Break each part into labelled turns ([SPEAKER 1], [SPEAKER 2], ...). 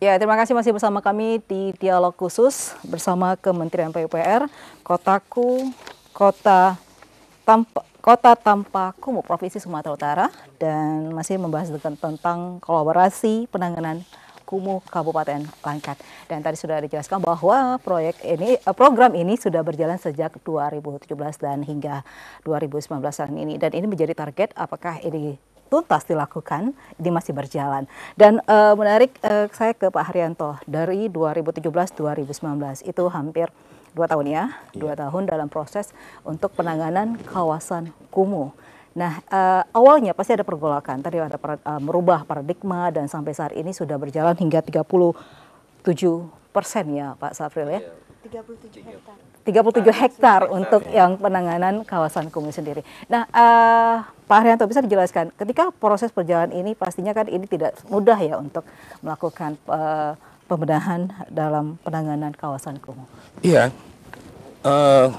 [SPEAKER 1] Ya, terima kasih masih bersama kami di dialog khusus bersama Kementerian PUPR, Kotaku, Kota Tampak Kota Kumuh, Provinsi Sumatera Utara, dan masih membahas tentang kolaborasi penanganan Kumuh, Kabupaten Langkat. Dan tadi sudah dijelaskan bahwa proyek ini eh, program ini sudah berjalan sejak 2017 dan hingga 2019 tahun ini dan ini menjadi target apakah ini tuntas dilakukan ini masih berjalan dan uh, menarik uh, saya ke Pak Haryanto dari 2017-2019 itu hampir dua tahun ya, iya. dua tahun dalam proses untuk penanganan kawasan kumuh. Nah, uh, awalnya pasti ada pergolakan. Tadi ada para, uh, merubah paradigma dan sampai saat ini sudah berjalan hingga 37 persen ya Pak Safril ya. 37 hektar. 37 hektar untuk ya. yang penanganan kawasan kumuh sendiri. Nah, uh, Pak Haryanto bisa dijelaskan, ketika proses perjalanan ini pastinya kan ini tidak mudah ya untuk melakukan uh, pembedahan dalam penanganan kawasan kumuh.
[SPEAKER 2] Iya, uh,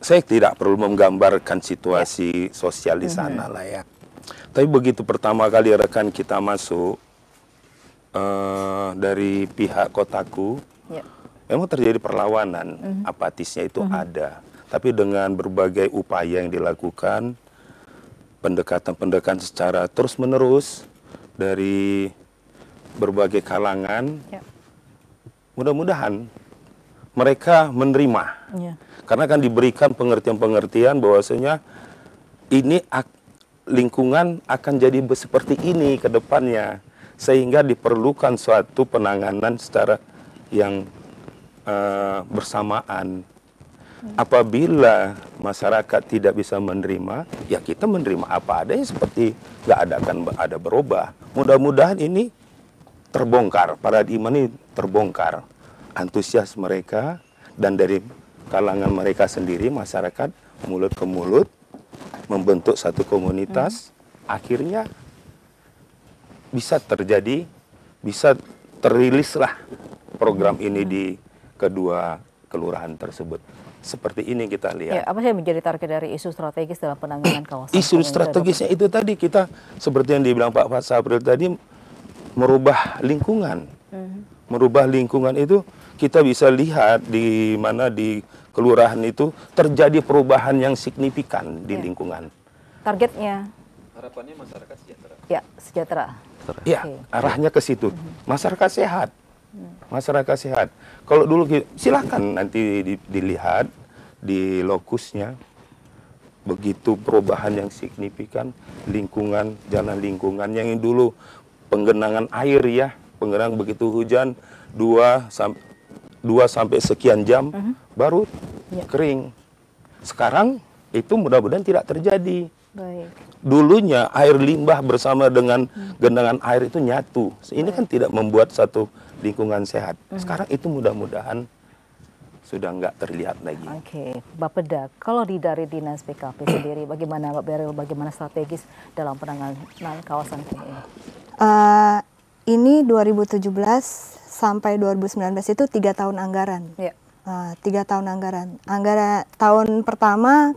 [SPEAKER 2] saya tidak perlu menggambarkan situasi ya. sosial di mhm. sana hmm. lah ya. Tapi begitu pertama kali rekan kita masuk uh, dari pihak kotaku, ya. memang terjadi perlawanan, hmm. apatisnya itu hmm. ada. Tapi dengan berbagai upaya yang dilakukan, pendekatan-pendekatan secara terus menerus dari berbagai kalangan, ya. mudah-mudahan mereka menerima. Ya. Karena kan diberikan pengertian-pengertian bahwasanya ini lingkungan akan jadi seperti ini ke depannya sehingga diperlukan suatu penanganan secara yang uh, bersamaan. Apabila masyarakat tidak bisa menerima, ya kita menerima apa adanya seperti nggak ada akan ada berubah. Mudah-mudahan ini terbongkar, paradigma ini terbongkar antusias mereka dan dari kalangan mereka sendiri masyarakat mulut ke mulut membentuk satu komunitas hmm. akhirnya bisa terjadi bisa terilislah program hmm. ini di kedua kelurahan tersebut seperti ini kita lihat. Ya,
[SPEAKER 1] apa sih yang menjadi target dari isu strategis dalam penanganan kawasan? Isu strategisnya
[SPEAKER 2] itu tadi kita seperti yang dibilang Pak Sabril tadi merubah lingkungan. -hmm. Merubah lingkungan itu kita bisa lihat di mana di kelurahan itu terjadi perubahan yang signifikan di ya. lingkungan.
[SPEAKER 1] Targetnya? Harapannya masyarakat sejahtera. Ya, sejahtera.
[SPEAKER 2] Ya, okay. arahnya ke situ. Mhm. Masyarakat sehat. Hmm. Masyarakat sehat. Kalau dulu silakan nanti dilihat di lokusnya begitu perubahan yang signifikan lingkungan jalan lingkungan yang dulu penggenangan air ya penggenang begitu hujan dua sampai 2 sampai sekian jam uh mhm. -huh. baru ya. kering. Sekarang itu mudah-mudahan tidak terjadi. Baik. Dulunya air limbah bersama dengan hmm. genangan air itu nyatu. Ini kan Baik. kan tidak membuat satu lingkungan sehat. Hmm. Sekarang itu mudah-mudahan sudah nggak terlihat lagi.
[SPEAKER 1] Oke, okay. Peda, kalau di dari dinas PKP sendiri, bagaimana Mbak Beril, bagaimana strategis dalam penanganan kawasan ini?
[SPEAKER 3] Uh, ini 2017 sampai 2019 itu tiga tahun anggaran. ya. Uh, tiga tahun anggaran. Anggaran tahun pertama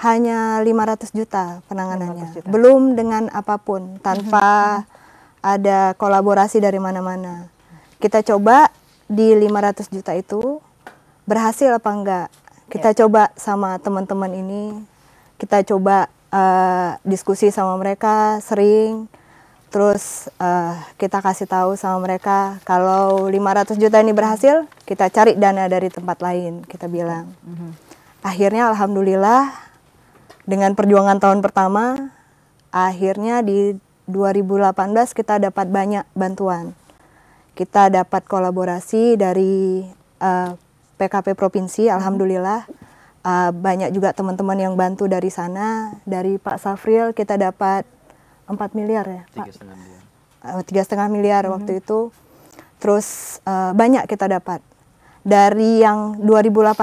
[SPEAKER 3] hanya 500 juta penanganannya. 500 juta. Belum dengan apapun, tanpa mm-hmm. ada kolaborasi dari mana-mana. Kita coba di 500 juta itu berhasil apa enggak. Kita ya. coba sama teman-teman ini, kita coba uh, diskusi sama mereka sering Terus uh, kita kasih tahu sama mereka kalau 500 juta ini berhasil, kita cari dana dari tempat lain, kita bilang. Mm -hmm. Akhirnya alhamdulillah dengan perjuangan tahun pertama akhirnya di 2018 kita dapat banyak bantuan. Kita dapat kolaborasi dari uh, eh, PKP provinsi mm-hmm. alhamdulillah. Uh, banyak juga teman-teman yang bantu dari sana, dari Pak Safril kita dapat 4 miliar ya Pak? Tiga setengah miliar mm-hmm. waktu itu. Terus uh, banyak kita dapat. Dari yang 2018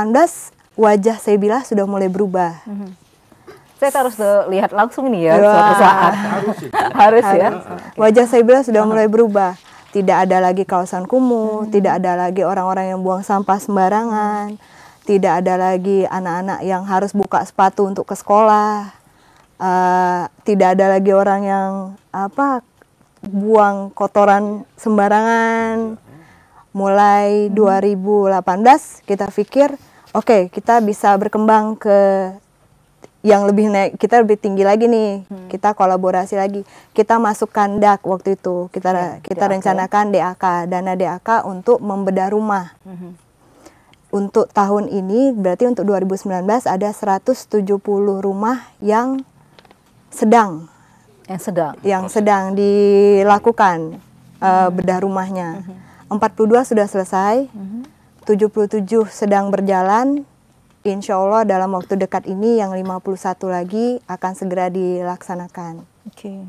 [SPEAKER 3] wajah saya bilang sudah mulai berubah. Mm-hmm.
[SPEAKER 1] Saya harus eh, lihat langsung nih ya suatu saat. Harus, harus ya. Harus.
[SPEAKER 3] Wajah saya bilang sudah mulai berubah. Tidak ada lagi kawasan kumuh, hmm. tidak ada lagi orang-orang yang buang sampah sembarangan, tidak ada lagi anak-anak yang harus buka sepatu untuk ke sekolah uh, tidak ada lagi orang yang apa buang kotoran sembarangan. Mulai 2018 hmm. kita pikir oke okay, kita bisa berkembang ke yang lebih naik kita lebih tinggi lagi nih hmm. kita kolaborasi lagi kita masukkan dak waktu itu kita ya, kita DAK. Ya. rencanakan DAK dana DAK untuk membedah rumah hmm. untuk tahun ini berarti untuk 2019 ada 170 rumah yang sedang yang sedang yang okay. sedang dilakukan uh, bedah rumahnya. Mm -hmm. 42 sudah selesai. Mm -hmm. 77 sedang berjalan. Insya Allah dalam waktu dekat ini yang 51 lagi akan segera dilaksanakan. Oke. Okay.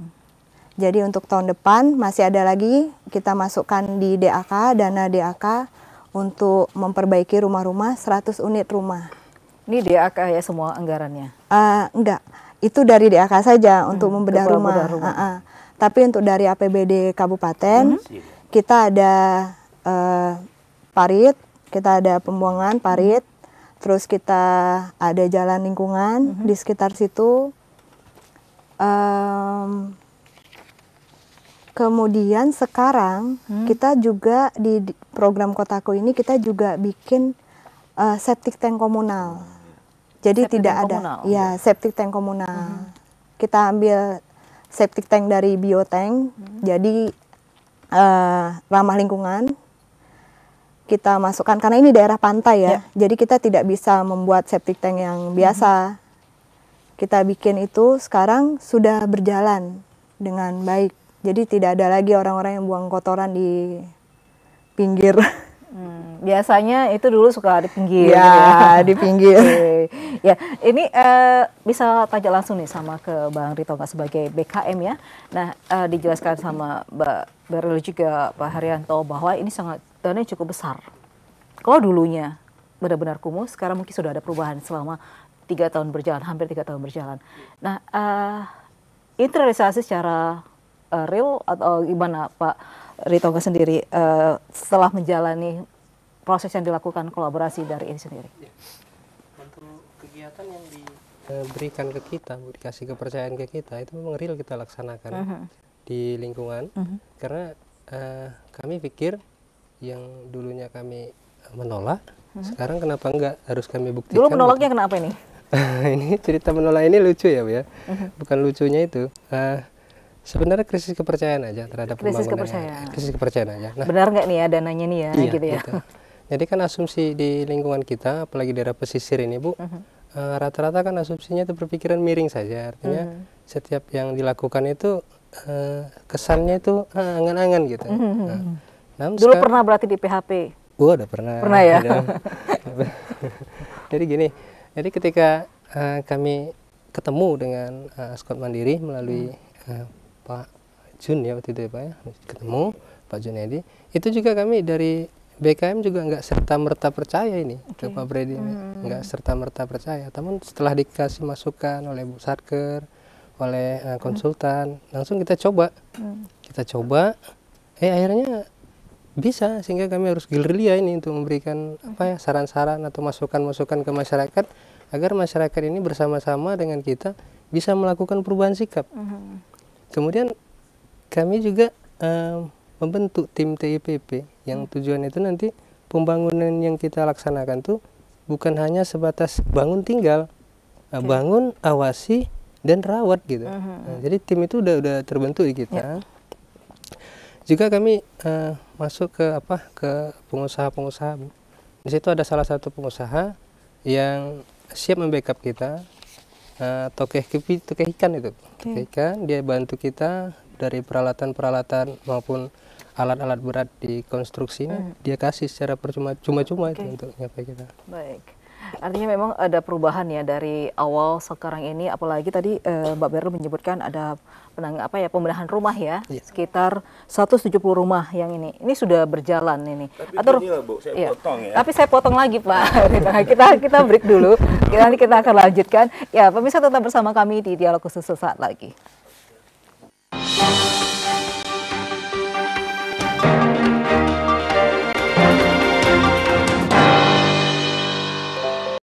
[SPEAKER 3] Jadi untuk tahun depan masih ada lagi kita masukkan di DAK, dana DAK untuk memperbaiki rumah-rumah 100 unit rumah.
[SPEAKER 1] Ini DAK ya semua anggarannya?
[SPEAKER 3] Uh, enggak itu dari DAK saja hmm, untuk membedah rumah. rumah. Uh -uh. Tapi untuk dari APBD kabupaten hmm. kita ada uh, parit, kita ada pembuangan parit, terus kita ada jalan lingkungan hmm. di sekitar situ. Um, kemudian sekarang hmm. kita juga di program kotaku ini kita juga bikin uh, septic tank komunal. Jadi septic tidak ada komunal. ya septic tank komunal. Hmm. Kita ambil septic tank dari biotank. Hmm. Jadi uh, ramah lingkungan. Kita masukkan karena ini daerah pantai ya. Yeah. Jadi kita tidak bisa membuat septic tank yang biasa. Hmm. Kita bikin itu sekarang sudah berjalan dengan baik. Jadi tidak ada lagi orang-orang yang buang kotoran di pinggir Hmm,
[SPEAKER 1] biasanya itu dulu suka di pinggir. Ya, gitu ya. di pinggir. Ya, ini uh, bisa tanya langsung nih sama ke Bang Rito nggak sebagai BKM ya. Nah, uh, dijelaskan sama Mbak Beril juga Pak Haryanto bahwa ini sangat dana cukup besar. Kalau dulunya benar-benar kumuh, sekarang mungkin sudah ada perubahan selama tiga tahun berjalan, hampir tiga tahun berjalan. Nah, uh, eh, ini terrealisasi secara uh, real atau gimana Pak? Ritoga sendiri uh, setelah menjalani proses yang dilakukan kolaborasi dari ini sendiri? Ya.
[SPEAKER 4] Untuk kegiatan yang diberikan eh, ke kita, dikasih kepercayaan ke kita itu memang real kita laksanakan uh mhm. -huh. di lingkungan uh mhm. -huh. karena uh, kami pikir yang dulunya kami menolak, uh mhm. -huh. sekarang kenapa enggak harus kami buktikan? Dulu menolaknya kenapa ini? ini cerita menolak ini lucu ya bu ya, uh -huh. bukan lucunya itu. Uh, Sebenarnya krisis kepercayaan aja terhadap krisis kepercayaan. krisis kepercayaan aja. Nah,
[SPEAKER 1] Benar nggak nih ya dananya nih ya, iya, gitu ya. Gitu.
[SPEAKER 4] Jadi kan asumsi di lingkungan kita, apalagi daerah pesisir ini bu, mhm. eh, rata-rata uh -huh. kan asumsinya itu berpikiran miring saja. Artinya uh mhm. -huh. setiap yang dilakukan itu eh, kesannya itu eh, angan-angan gitu. Uh mhm, -huh. nah, namun Dulu sekarang,
[SPEAKER 1] pernah berarti di PHP?
[SPEAKER 4] Gua udah pernah. Pernah ya. jadi gini, jadi ketika uh, kami ketemu dengan uh, Skot Mandiri melalui uh, Pak Jun ya waktu itu ya Pak ya ketemu Pak Jun Edi itu juga kami dari BKM juga nggak serta merta percaya ini okay. ke Pak Brady hmm. nggak serta merta percaya namun setelah dikasih masukan oleh Bu Sarker oleh uh, konsultan hmm. langsung kita coba hmm. kita coba eh akhirnya bisa sehingga kami harus gerilya ini untuk memberikan hmm. apa ya saran-saran atau masukan-masukan ke masyarakat agar masyarakat ini bersama-sama dengan kita bisa melakukan perubahan sikap. Mm -hmm kemudian kami juga uh, membentuk tim TIPP yang hmm. tujuan itu nanti pembangunan yang kita laksanakan tuh bukan hanya sebatas bangun tinggal eh, okay. bangun awasi dan rawat gitu uh hmm, -huh. Hmm, hmm. nah, jadi tim itu udah udah terbentuk di kita yeah. juga kami uh, masuk ke apa ke pengusaha-pengusaha di situ ada salah satu pengusaha yang siap membackup kita uh, tokeh kipi, tokeh ikan itu okay. tokeh ikan dia bantu kita dari peralatan-peralatan maupun alat-alat berat di konstruksinya hmm. dia kasih secara percuma cuma-cuma okay. itu untuk nyapa kita
[SPEAKER 1] baik Artinya memang ada perubahan ya dari awal sekarang ini, apalagi tadi uh, Mbak Berlu menyebutkan ada penang apa ya pembenahan rumah ya, yeah. sekitar 170 rumah yang ini. Ini sudah berjalan ini. Tapi Atau, Bu, saya ya. potong ya. Tapi saya potong lagi Pak. Nah, kita kita break dulu. Oke, nanti kita akan lanjutkan. Ya, pemirsa tetap bersama kami di dialog khusus sesaat lagi.